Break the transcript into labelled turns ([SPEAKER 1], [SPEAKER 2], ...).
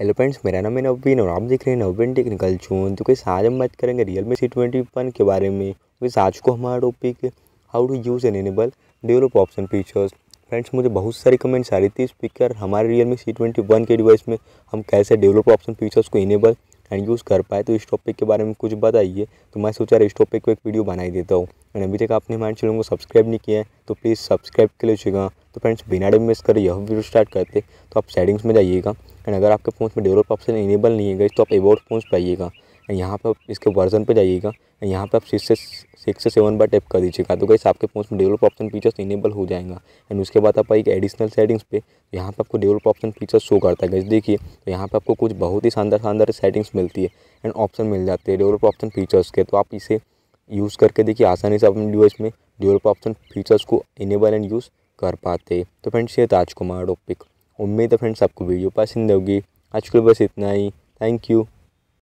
[SPEAKER 1] hello friends मेरा नाम है नवीन और आप देख रहे हैं नवीन टेक्निकल चून तो कैसे आज हम बात करेंगे Realme C twenty one के बारे में वैसे तो आज को हमारा topic how to use an enable develop option features friends मुझे बहुत सारी कमेंट्स आ रही थी स्पीकर हमारे Realme C twenty one के डिवाइस में हम कैसे डेवलप ऑप्शन फीचर्स को इनेबल एंड यूज़ कर पाए तो इस टॉपिक के बारे में कुछ बताइए तो मैं सोचा इस टॉपिक को एक वीडियो बनाई देता हूँ एंड अभी तक आपने हमारे चैनल को सब्सक्राइब नहीं किया है तो प्लीज़ सब्सक्राइब कर लीजिएगा तो फ्रेंड्स बिना डे मिस कर यह वीडियो स्टार्ट करते तो आप सेटिंग्स में जाइएगा एंड अगर आपके फ़ोन में डेवलप ऑप्शन इनेबल नहीं है गई तो आप एवॉर्ड फोन पर आइएगा यहाँ पर इसके वर्जन पे जाइएगा यहाँ पर आप सिक्स से सिक्स से सेवन बार टैप कर दीजिएगा तो कैसे आपके फोन में डेवलप ऑप्शन फीचर्स इनेबल हो जाएगा एंड उसके बाद आप एक एडिशनल सेटिंग्स पे यहाँ पर आपको डेवलप ऑप्शन फीचर्स शो करता है गैस देखिए तो यहाँ पर आपको कुछ बहुत ही शानदार शानदार सेटिंग्स मिलती है एंड ऑप्शन मिल जाते हैं डेवलप ऑप्शन फीचर्स के तो आप इसे यूज़ करके देखिए आसानी से अपने डिवाइस में डेवलप ऑप्शन फीचर्स को इनेबल एंड यूज़ कर पाते तो फ्रेंड्स ये था आज हमारा टॉपिक उम्मीद है फ्रेंड्स आपको वीडियो पसंद होगी आज के बस इतना ही थैंक यू